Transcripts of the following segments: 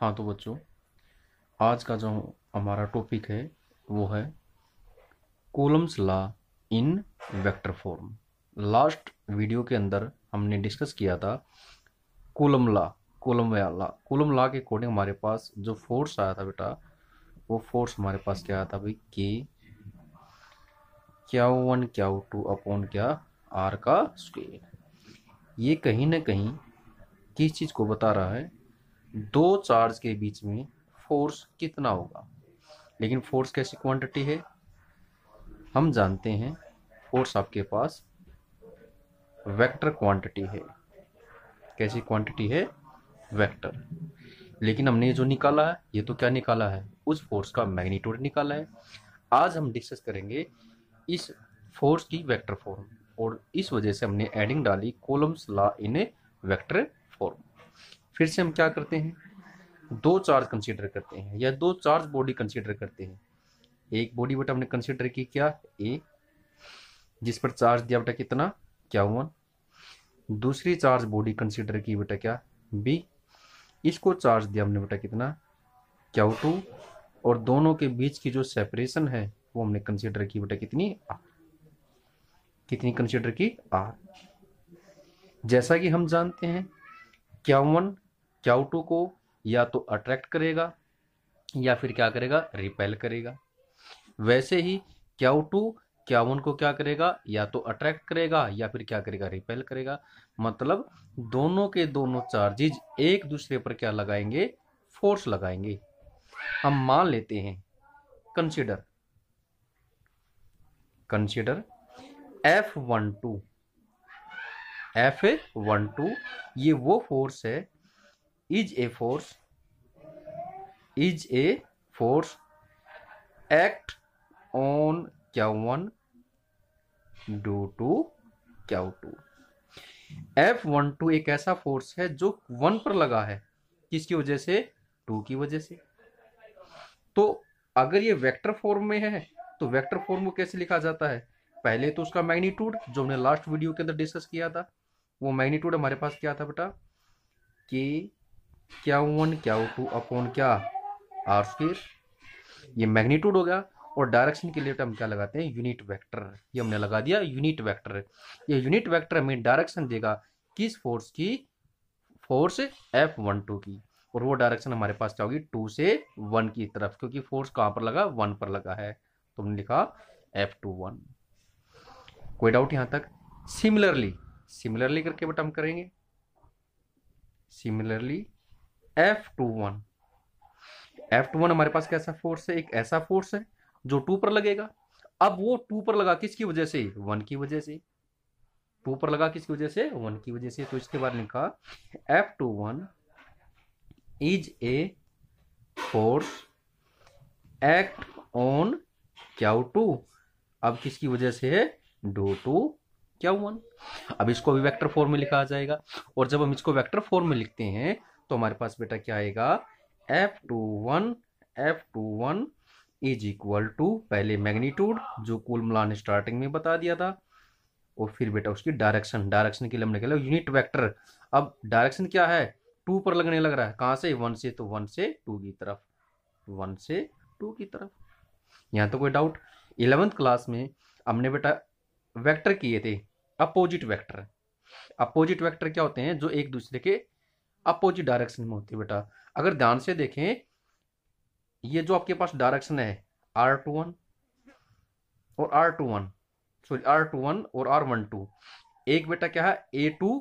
हाँ तो बच्चों आज का जो हमारा टॉपिक है वो है Coulomb's law in vector form last video के अंदर हमने डिस्कस किया था कोलम ला कोलम ला कोलम ला के अकॉर्डिंग हमारे पास जो फोर्स आया था बेटा वो फोर्स हमारे पास क्या आया था भाई के Q one Q two upon क्या आर का स्क्वेयर ये कहीं ना कहीं किस चीज़ को बता रहा है दो चार्ज के बीच में फोर्स कितना होगा लेकिन फोर्स कैसी क्वांटिटी है हम जानते हैं फोर्स आपके पास वेक्टर क्वांटिटी है कैसी क्वांटिटी है वेक्टर लेकिन हमने जो निकाला है ये तो क्या निकाला है उस फोर्स का मैग्नीट्यूड निकाला है आज हम डिस्कस करेंगे इस फोर्स की वेक्टर फॉर्म और इस वजह से हमने एडिंग डाली कोलम्स ला इन ए वेक्टर फिर से हम क्या करते हैं दो चार्ज कंसीडर करते हैं या दो चार्ज बॉडी कंसीडर करते हैं एक बॉडी बेटा हमने कंसीडर की क्या ए जिस पर चार्ज दिया बेटा कितना वन दूसरी चार्ज बॉडी कंसीडर की बेटा क्या बी इसको चार्ज दिया हमने बेटा कितना क्या टू और दोनों के बीच की जो सेपरेशन है वो हमने कंसीडर की बेटा कितनी आर कितनी कंसीडर की आर जैसा कि हम जानते हैं क्या वन चाउटों को या तो अट्रैक्ट करेगा या फिर क्या करेगा रिपेल करेगा वैसे ही क्याउटू क्यावन को क्या करेगा या तो अट्रैक्ट करेगा या फिर क्या करेगा रिपेल करेगा मतलब दोनों के दोनों चार्जेज एक दूसरे पर क्या लगाएंगे फोर्स लगाएंगे हम मान लेते हैं consider consider F one two F one two ये वो फोर्स है is a force is a force act on Q one due to Q two F one two एक ऐसा फोर्स है जो वन पर लगा है किसकी वजह से टू की वजह से तो अगर ये वेक्टर फॉर्म में है तो वेक्टर फॉर्म को कैसे लिखा जाता है पहले तो उसका मैग्नीट्यूड जो हमने लास्ट वीडियो के अंदर डिस्कस किया था वो मैग्नीट्यूड हमारे पास क्या था बेटा के Q one Q two upon क्या आर स्केर ये मैग्नीट्यूड हो गया और डायरेक्शन के लिए हम क्या लगाते हैं यूनिट वेक्टर ये हमने लगा दिया यूनिट वेक्टर ये यूनिट वेक्टर हमें डायरेक्शन देगा किस फोर्स की फोर्स एफ वन टू की और वो डायरेक्शन हमारे पास क्या होगी टू से वन की तरफ क्योंकि फोर्स कहाँ पर लगा वन पर लगा है तो हमने लिखा एफ टू वन कोई डाउट यहाँ तक सिमिलरली सिमिलरली करके बट हम करेंगे similarly F two one F two one हमारे पास कैसा फोर्स है एक ऐसा फोर्स है जो टू पर लगेगा अब वो टू पर लगा किसकी वजह से वन की वजह से टू पर लगा किसकी वजह से वन की वजह से तो इसके बाद लिखा F two one is a force act on Q two अब किसकी वजह से है डो टू क्या वन अब इसको अभी वेक्टर फॉर्म में लिखा जाएगा और जब हम इसको वेक्टर फॉर्म में लिखते हैं तो हमारे पास बेटा क्या आएगा F two one F two one is equal to पहले मैग्नीट्यूड जो कुल मिलान स्टार्टिंग में बता दिया था और फिर बेटा उसकी डायरेक्शन डायरेक्शन के लिए हमने कहला यूनिट वेक्टर अब डायरेक्शन क्या है टू पर लगने लग रहा है कहाँ से वन से तो वन से टू की तरफ वन से टू की तरफ यहाँ तो कोई डाउट इलेवेंथ क्लास में हमने बेटा वेक्टर किए थे अपोजिट वेक्टर अपोजिट वेक्टर क्या होते हैं जो एक दूसरे के अपोजिट डायरेक्शन में होती है बेटा अगर ध्यान से देखें ये जो आपके पास डायरेक्शन है आर टू वन और R two one sorry R two one और आर वन टू एक बेटा क्या है ए टू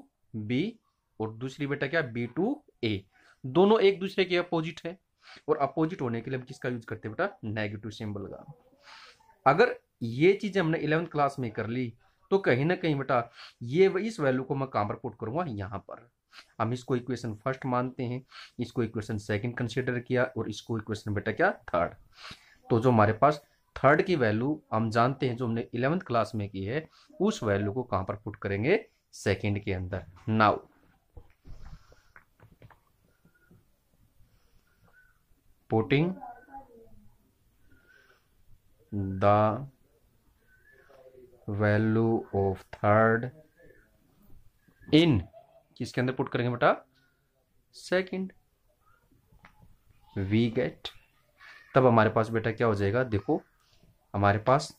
बी और दूसरी बेटा क्या है बी टू ए दोनों एक दूसरे के अपोजिट है और अपोजिट होने के लिए हम किसका यूज करते हैं बेटा नेगेटिव सिंबल का अगर ये चीज हमने इलेवंथ क्लास में कर ली तो कहीं ना कहीं बेटा ये इस वैल्यू को मैं कहां पर पुट करूंगा यहां पर हम इसको इक्वेशन फर्स्ट मानते हैं इसको इक्वेशन सेकंड कंसीडर किया और इसको इक्वेशन बेटा क्या थर्ड तो जो हमारे पास थर्ड की वैल्यू हम जानते हैं जो हमने इलेवंथ क्लास में की है उस वैल्यू को कहां पर पुट करेंगे सेकेंड के अंदर now putting the value of third in किसके अंदर पुट करेंगे बेटा सेकंड वी गेट तब हमारे पास बेटा क्या हो जाएगा देखो हमारे पास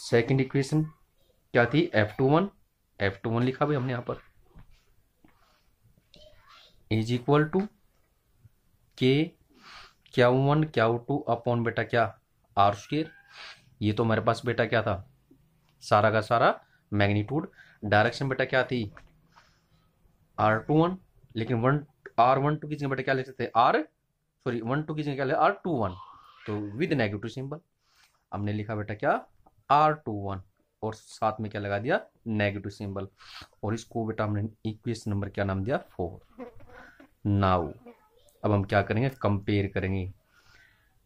सेकंड इक्वेशन क्या थी F two one F two one लिखा भाई हमने यहां पर इज इक्वल टू के Q one Q two upon बेटा क्या आर स्क्र ये तो हमारे पास बेटा क्या था सारा का सारा मैग्नीट्यूड डायरेक्शन बेटा क्या थी आर टू वन लेकिन वन आर वन टू की जगह बेटा क्या लिखते सकते हैं आर सॉरी वन टू की जगह क्या लिखा आर टू वन तो विद नेगेटिव सिंबल हमने लिखा बेटा क्या आर टू वन और साथ में क्या लगा दिया नेगेटिव सिंबल और इसको बेटा हमने इक्वेशन नंबर क्या नाम दिया फोर नाउ अब हम क्या करेंगे कंपेयर करेंगे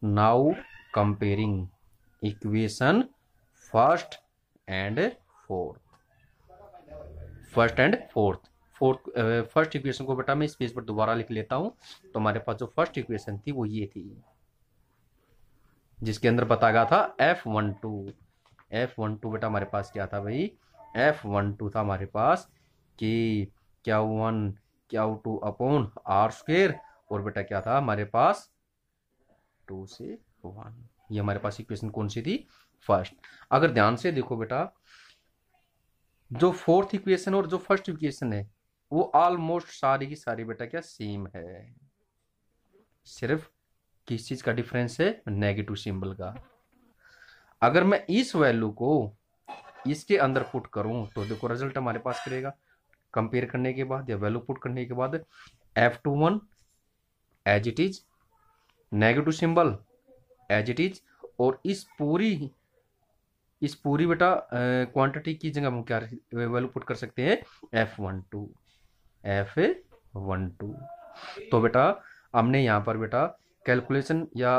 now comparing equation first and four first and fourth fourth first equation को बेटा मैं पेज पर दोबारा लिख लेता हूँ तो हमारे पास जो फर्स्ट इक्वेशन थी वो ये थी जिसके अंदर बता गया था F one two F one two बेटा हमारे पास क्या था भाई एफ वन टू था हमारे पास कि क्या one Q two upon are square और बेटा क्या था हमारे पास टू से वन ये हमारे पास इक्वेशन कौन सी थी फर्स्ट अगर ध्यान से देखो बेटा जो फोर्थ इक्वेशन और जो फर्स्ट इक्वेशन है वो ऑलमोस्ट सारी की सारी बेटा क्या सेम है सिर्फ किस चीज का डिफरेंस है नेगेटिव सिंबल का अगर मैं इस वैल्यू को इसके अंदर पुट करूं तो देखो रिजल्ट हमारे पास करेगा कंपेयर करने के बाद या वैल्यू पुट करने के बाद F two one as it is negative symbol as it is और इस पूरी इस पूरी बेटा क्वांटिटी की जगह हम क्या वैल्यू पुट कर सकते हैं F one two F one two तो बेटा हमने यहाँ पर बेटा कैलकुलेशन या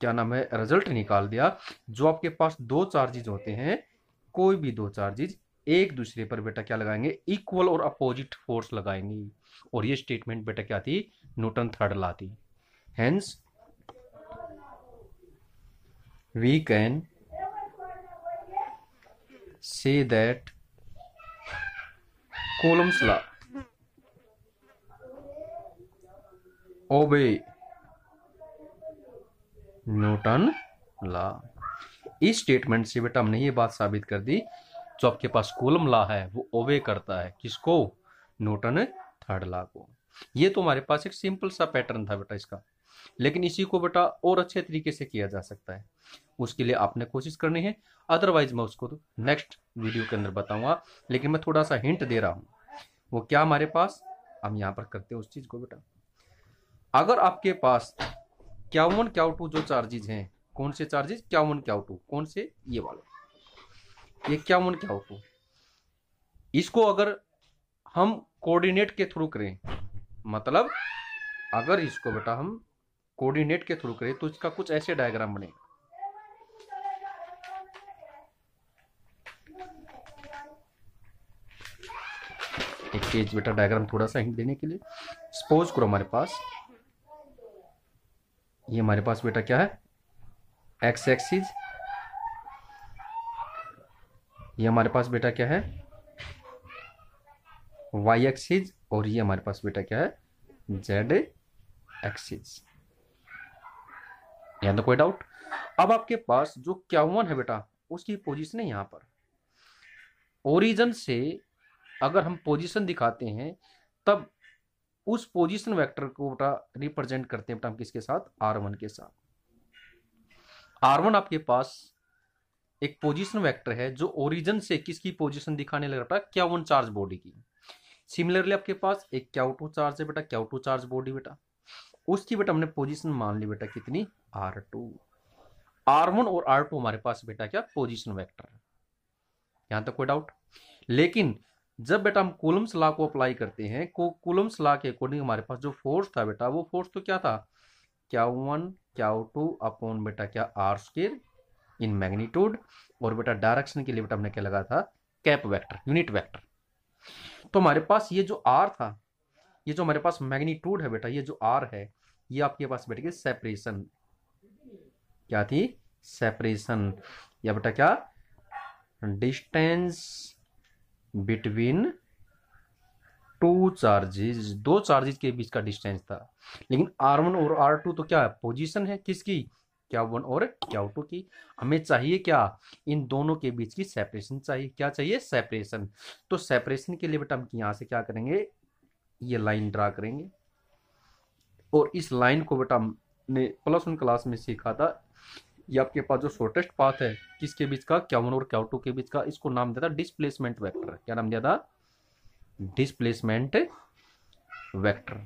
क्या नाम है रिजल्ट निकाल दिया जो आपके पास दो चार्जेज होते हैं कोई भी दो चार्जेज एक दूसरे पर बेटा क्या लगाएंगे इक्वल और अपोजिट फोर्स लगाएंगे और ये स्टेटमेंट बेटा क्या थी Newton third law hence we can say that Coulomb's law obey Newton law इस स्टेटमेंट से बेटा हमने ये बात साबित कर दी जो आपके पास कोलम ला है वो ओवे करता है किसको न्यूटन थर्ड ला को ये तो हमारे पास एक सिंपल सा पैटर्न था बेटा इसका लेकिन इसी को बेटा और अच्छे तरीके से किया जा सकता है उसके लिए आपने कोशिश करनी है अदरवाइज मैं उसको तो नेक्स्ट वीडियो के अंदर बताऊंगा लेकिन मैं थोड़ा सा हिंट दे रहा हूँ वो क्या हमारे पास हम यहाँ पर करते हैं उस चीज़ को बेटा अगर आपके पास क्या वन क्या टू जो चार्जेज हैं कौन से चार्जेज क्या वन क्या टू कौन से ये वाले ये क्या वन क्या टू इसको अगर हम कोऑर्डिनेट के थ्रू करें मतलब अगर इसको बेटा हम कोऑर्डिनेट के थ्रू करें तो इसका कुछ ऐसे डायग्राम बनेगा केज बेटा डायग्राम थोड़ा सा हिंट देने के लिए सपोज करो हमारे पास ये हमारे पास बेटा क्या है एक्स एक्सिस ये हमारे पास बेटा क्या है वाई एक्सिस और ये हमारे पास बेटा क्या है जेड एक्सिस यहां तो कोई डाउट अब आपके पास जो क्या हुआ है बेटा उसकी पोजिशन है यहां पर ओरिजन से अगर हम पोजीशन दिखाते हैं तब उस पोजीशन वेक्टर को बेटा रिप्रेजेंट करते हैं बेटा हम किसके साथ आर वन के साथ आर वन आपके पास एक पोजीशन वेक्टर है जो ओरिजिन से किसकी पोजीशन दिखाने लग रहा क्या वन चार्ज बॉडी की सिमिलरली आपके पास एक क्या टू चार्ज है बेटा क्या टू चार्ज बॉडी बेटा उसकी बेटा हमने पोजीशन मान ली बेटा कितनी आर टू आर वन और आर टू हमारे पास बेटा क्या पोजीशन वेक्टर है यहां तक कोई डाउट लेकिन जब बेटा हम कुलम्स लॉ को अप्लाई करते हैं को कुलम्स लॉ के अकॉर्डिंग हमारे पास जो फोर्स था बेटा वो फोर्स तो क्या था क्या वन क्या टू अपॉन बेटा क्या आर स्केर इन मैग्नीट्यूड और बेटा डायरेक्शन के लिए बेटा हमने क्या लगा था कैप वेक्टर यूनिट वेक्टर तो हमारे पास ये जो आर था ये जो हमारे पास मैग्नीट्यूड है बेटा ये जो आर है ये आपके पास बेटा सेपरेशन क्या थी सेपरेशन या बेटा क्या डिस्टेंस बिटवीन टू चार्जेज दो चार्जेज के बीच का डिस्टेंस था लेकिन आर वन और आर टू तो क्या है पोजिशन है किसकी क्या वन और क्या टू की हमें चाहिए क्या इन दोनों के बीच की सेपरेशन चाहिए क्या चाहिए सेपरेशन तो सेपरेशन के लिए बेटा हम यहाँ से क्या करेंगे ये लाइन ड्रा करेंगे और इस लाइन को बेटा हमने प्लस वन क्लास में सीखा था ये आपके पास जो शॉर्टेस्ट पाथ है किसके बीच का वन और टू के बीच का इसको नाम दिया था डिस्प्लेसमेंट वैक्टर क्या नाम दिया था डिस्प्लेसमेंट वैक्टर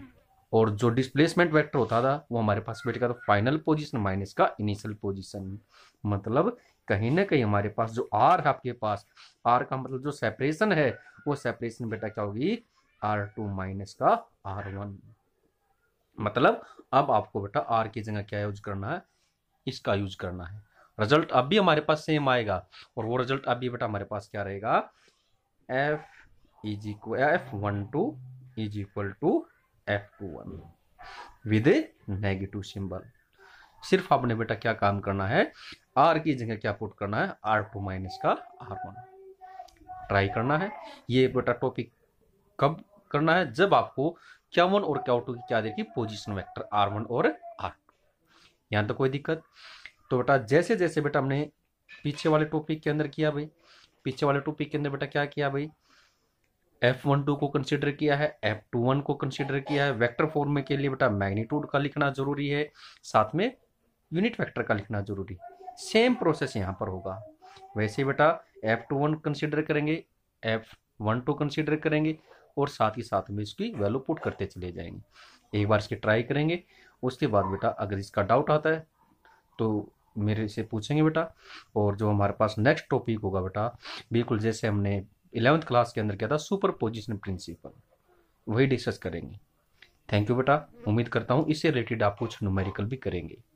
और जो डिस्प्लेसमेंट वैक्टर होता था वो हमारे पास बैठेगा था फाइनल पोजिशन माइनस का इनिशियल पोजिशन मतलब कहीं ना कहीं हमारे पास जो आर है आपके पास आर का मतलब जो सेपरेशन है वो सेपरेशन बेटा क्या होगी आर टू माइनस का आर वन मतलब अब आपको बेटा आर की जगह क्या यूज करना है इसका यूज करना है रिजल्ट अब भी हमारे पास सेम आएगा और वो रिजल्ट अब भी बेटा हमारे पास क्या रहेगा F is equal F one two is equal to F two one with a negative symbol सिर्फ आपने बेटा क्या काम करना है आर की जगह क्या पुट करना है आर टू माइनस का आर वन ट्राई करना है ये बेटा टॉपिक कब करना है जब आपको क्या वन और क्या टू की क्या देखिए पोजिशन वैक्टर आर वन और यहाँ तो कोई दिक्कत तो बेटा जैसे जैसे बेटा हमने पीछे वाले टॉपिक के अंदर किया भाई पीछे वाले टॉपिक के अंदर बेटा क्या किया भाई एफ वन टू को कंसिडर किया है एफ टू वन को कंसिडर किया है वेक्टर फॉर्म में के लिए बेटा मैग्नीट्यूड का लिखना जरूरी है साथ में यूनिट वेक्टर का लिखना जरूरी सेम प्रोसेस यहाँ पर होगा वैसे बेटा एफ टू वन कंसिडर करेंगे एफ वन टू कंसिडर करेंगे और साथ ही साथ में इसकी वैल्यू पुट करते चले जाएंगे एक बार इसके ट्राई करेंगे उसके बाद बेटा अगर इसका डाउट आता है तो मेरे से पूछेंगे बेटा और जो हमारे पास नेक्स्ट टॉपिक होगा बेटा बिल्कुल जैसे हमने इलेवंथ क्लास के अंदर किया था सुपर पोजिशन प्रिंसिपल वही डिस्कस करेंगे थैंक यू बेटा उम्मीद करता हूँ इससे रिलेटेड आप कुछ न्यूमेरिकल भी करेंगे